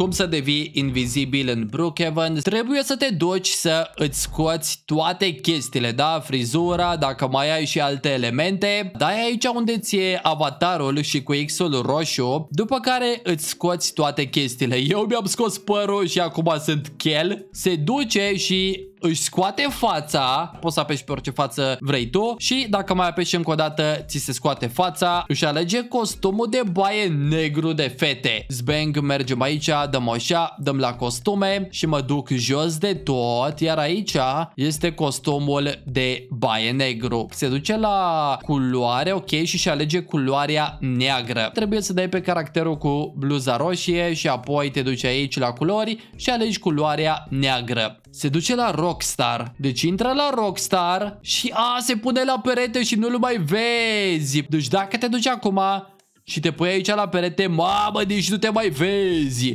cum să devii invizibil în Brookhaven, trebuie să te duci să îți scoți toate chestiile, da? Frizura, dacă mai ai și alte elemente, dai aici unde ți-e avatarul și cu X-ul roșu, după care îți scoți toate chestiile. Eu mi-am scos părul și acum sunt chel. Se duce și își scoate fața, poți să apeși pe orice față vrei tu și dacă mai apeși încă o dată, ți se scoate fața, își alege costumul de baie negru de fete. Zbang, mergem aici, dăm așa, dăm la costume și mă duc jos de tot, iar aici este costumul de baie negru. Se duce la culoare, ok, și și alege culoarea neagră. Trebuie să dai pe caracterul cu bluza roșie și apoi te duci aici la culori și alegi culoarea neagră se duce la Rockstar. Deci intră la Rockstar și a, se pune la perete și nu-l mai vezi. Deci dacă te duci acum și te pui aici la perete, mamă, deci nu te mai vezi.